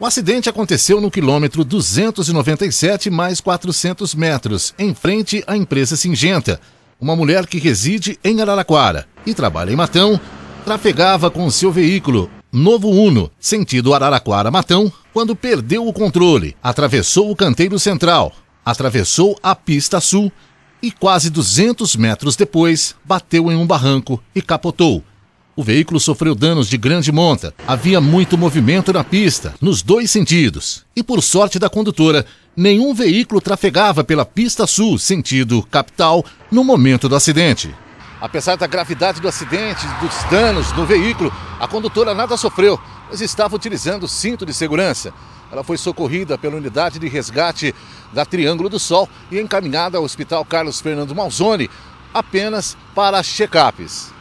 O acidente aconteceu no quilômetro 297 mais 400 metros, em frente à empresa Singenta. Uma mulher que reside em Araraquara e trabalha em Matão trafegava com seu veículo Novo Uno, sentido Araraquara-Matão, quando perdeu o controle, atravessou o canteiro central, atravessou a pista sul e quase 200 metros depois bateu em um barranco e capotou. O veículo sofreu danos de grande monta. Havia muito movimento na pista, nos dois sentidos. E por sorte da condutora, nenhum veículo trafegava pela pista sul, sentido capital, no momento do acidente. Apesar da gravidade do acidente, dos danos no veículo, a condutora nada sofreu, mas estava utilizando cinto de segurança. Ela foi socorrida pela unidade de resgate da Triângulo do Sol e encaminhada ao Hospital Carlos Fernando Malzone apenas para check-ups.